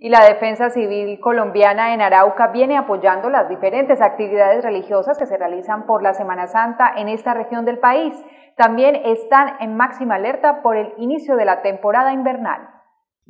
y la Defensa Civil Colombiana en Arauca viene apoyando las diferentes actividades religiosas que se realizan por la Semana Santa en esta región del país. También están en máxima alerta por el inicio de la temporada invernal.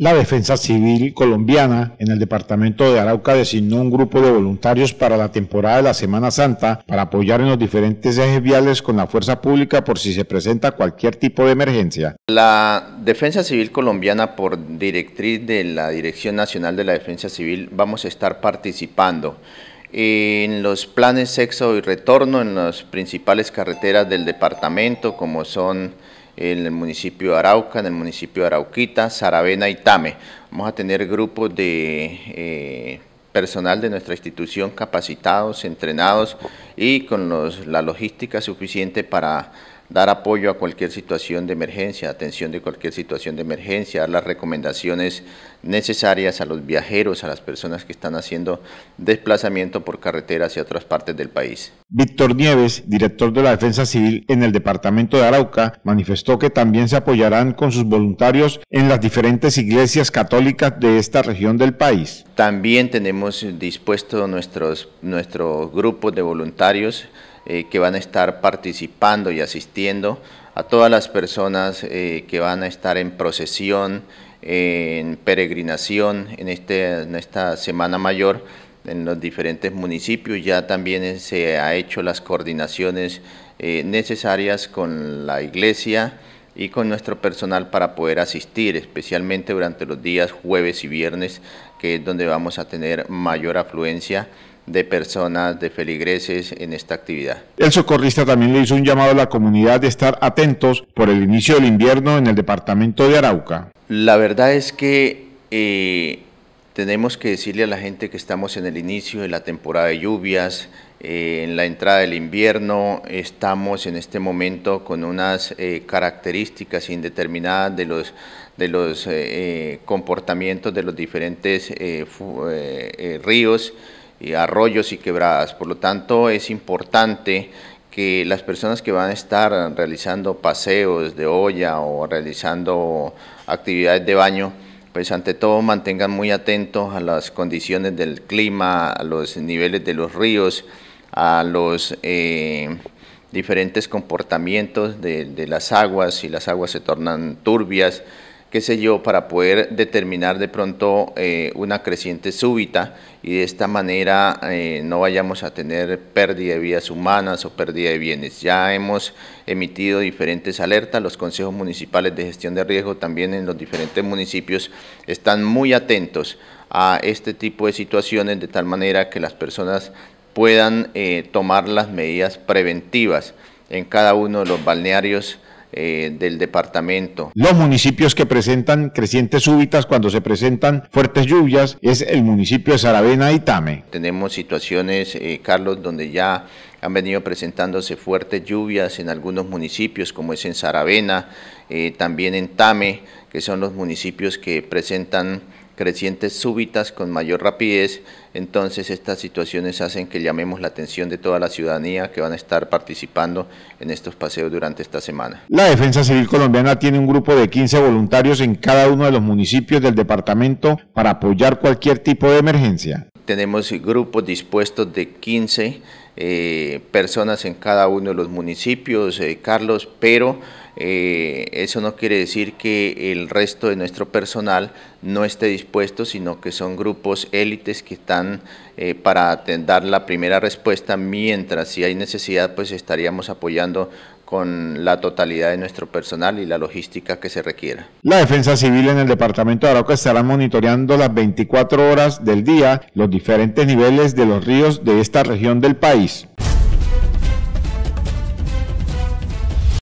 La Defensa Civil colombiana en el departamento de Arauca designó un grupo de voluntarios para la temporada de la Semana Santa para apoyar en los diferentes ejes viales con la fuerza pública por si se presenta cualquier tipo de emergencia. La Defensa Civil colombiana por directriz de la Dirección Nacional de la Defensa Civil vamos a estar participando en los planes sexo y retorno en las principales carreteras del departamento como son en el municipio de Arauca, en el municipio de Arauquita, Saravena y Tame. Vamos a tener grupos de eh, personal de nuestra institución capacitados, entrenados y con la logística suficiente para dar apoyo a cualquier situación de emergencia, atención de cualquier situación de emergencia, dar las recomendaciones necesarias a los viajeros, a las personas que están haciendo desplazamiento por carretera hacia otras partes del país. Víctor Nieves, director de la Defensa Civil en el departamento de Arauca, manifestó que también se apoyarán con sus voluntarios en las diferentes iglesias católicas de esta región del país. También tenemos dispuesto nuestros, grupo de voluntarios eh, que van a estar participando y asistiendo, a todas las personas eh, que van a estar en procesión, en peregrinación en, este, esta Semana Mayor en los diferentes municipios. Ya también eh, se han hecho las coordinaciones necesarias con la iglesia y con nuestro personal para poder asistir, especialmente durante los días jueves y viernes, que es donde vamos a tener mayor afluencia de personas, de feligreses en esta actividad. El socorrista también le hizo un llamado a la comunidad de estar atentos por el inicio del invierno en el departamento de Arauca. La verdad es que eh, tenemos que decirle a la gente que estamos en el inicio de la temporada de lluvias, eh, en la entrada del invierno, estamos en este momento con unas eh, características indeterminadas de los de los comportamientos de los diferentes ríos arroyos y quebradas. Por lo tanto, es importante que las personas que van a estar realizando paseos de olla o realizando actividades de baño, pues ante todo mantengan muy atentos a las condiciones del clima, a los niveles de los ríos, a los eh, diferentes comportamientos de las aguas, si las aguas se tornan turbias, qué sé yo, para poder determinar de pronto eh, una creciente súbita y de esta manera eh, no vayamos a tener pérdida de vidas humanas o pérdida de bienes. Ya hemos emitido diferentes alertas, los consejos municipales de gestión de riesgo también en los diferentes municipios están muy atentos a este tipo de situaciones de tal manera que las personas puedan eh, tomar las medidas preventivas en cada uno de los balnearios eh, del departamento. Los municipios que presentan crecientes súbitas cuando se presentan fuertes lluvias es el municipio de Saravena y Tame. Tenemos situaciones, eh, Carlos, donde ya han venido presentándose fuertes lluvias en algunos municipios, como es en Saravena, eh, también en Tame, que son los municipios que presentan crecientes súbitas con mayor rapidez, entonces estas situaciones hacen que llamemos la atención de toda la ciudadanía que van a estar participando en estos paseos durante esta semana. La Defensa Civil Colombiana tiene un grupo de 15 voluntarios en cada uno de los municipios del departamento para apoyar cualquier tipo de emergencia. Tenemos grupos dispuestos de 15 eh, personas en cada uno de los municipios, eh, Carlos, pero eh, eso no quiere decir que el resto de nuestro personal no esté dispuesto, sino que son grupos élites que están eh, para dar la primera respuesta, mientras si hay necesidad, pues estaríamos apoyando con la totalidad de nuestro personal y la logística que se requiera. La Defensa Civil en el Departamento de Arauca estará monitoreando las 24 horas del día los diferentes niveles de los ríos de esta región del país.